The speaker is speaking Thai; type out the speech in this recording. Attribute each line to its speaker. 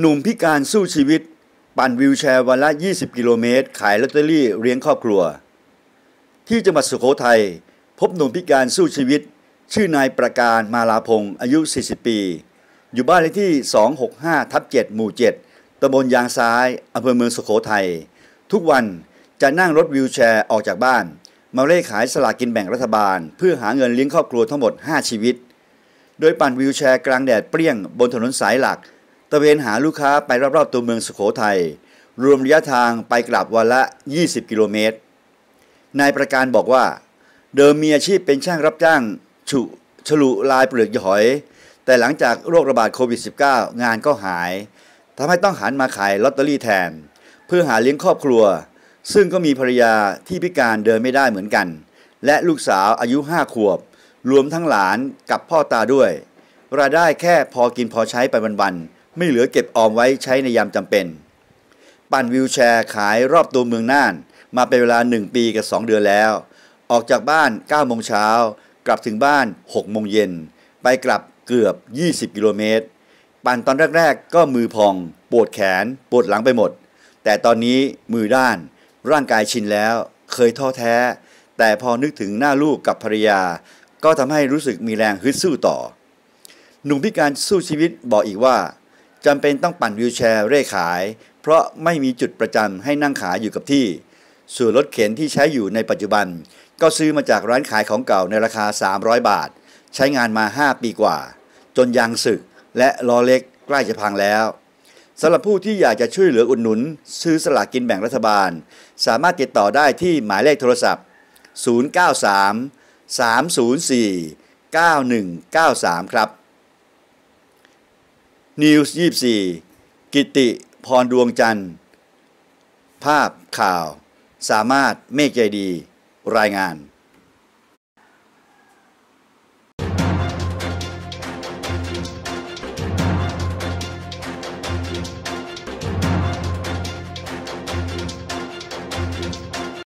Speaker 1: หนุ่มพิการสู้ชีวิต ปั่นวิวแชร์วันละ 20 กิโลเมตร ขายลอตเตอรี่เลี้ยงครอบครัว ที่จังหวัดสุโขทัยพบหนุ่มพิการสู้ชีวิต ชื่อนายประการมาลาพงศ์อายุ 40 ปี อยู่บ้านเลขที่ 265 ทับ 7 หมู่ 7ตำบลยางซ้ายอำเภอเมืองสุโขทัยทุกวันจะนั่งรถวิวแชร์ออกจากบ้าน มาเล่ขายสลากกินแบ่งรัฐบาลเพื่อหาเงินเลี้ยงครอบครัวทั้งหมด 5 ชีวิต โดยปั่นวิวแชร์กลางแดดเปรี้ยง บนถนนสายหลักตะเวนหาลูกค้าไปรอบๆตัวเมืองสุขโขทยัยรวมระยะทางไปกลับวันละ 20 กิโลเมตร นายประการบอกว่า เดิมมีอาชีพเป็นช่างรับจ้างฉุฉลุลายเปลือกหอย แต่หลังจากโรคระบาดโควิด -19 งานก็หายทำให้ต้องหันมาขายลอตเตอรี่แทน เพื่อหาเลี้ยงครอบครัว ซึ่งก็มีภรรยาที่พิการเดินไม่ได้เหมือนกัน และลูกสาวอายุห้าขวบ รวมทั้งหลานกับพ่อตาด้วยรายได้แค่พอกินพอใช้ไปวันๆไม่เหลือเก็บออมไว้ใช้ในยามจำเป็น ปั่นวิวแชร์ขายรอบตัวเมืองน่านมาเป็นเวลา 1 ปีกับ 2 เดือนแล้ว ออกจากบ้าน9โมงเช้า กลับถึงบ้าน 6 โมงเย็น ไปกลับเกือบ 20 กิโลเมตร ปั่นตอนแรกๆก็มือพอง ปวดแขนปวดหลังไปหมด แต่ตอนนี้มือด้านร่างกายชินแล้วเคยท้อแท้ แต่พอนึกถึงหน้าลูกกับภรรยา ก็ทำให้รู้สึกมีแรงฮึดสู้ต่อ หนุ่มพิการสู้ชีวิตบอกอีกว่าจำเป็นต้องปั่นวิวแชร์เร่ขายเพราะไม่มีจุดประจำให้นั่งขายอยู่กับที่ส่วนรถเข็นที่ใช้อยู่ในปัจจุบันก็ซื้อมาจากร้านขายของเก่าในราคา 300 บาท ใช้งานมา 5 ปีกว่าจนยางสึกและล้อเล็กใกล้จะพังแล้ว สำหรับผู้ที่อยากจะช่วยเหลืออุดหนุนซื้อสลากกินแบ่งรัฐบาล สามารถติดต่อได้ที่หมายเลขโทรศัพท์ 093 304 9193 ครับนิวส์ยีสี่กิติ พรดวงจันทร์ ภาพข่าวสามารถเมฆใจดีรายงาน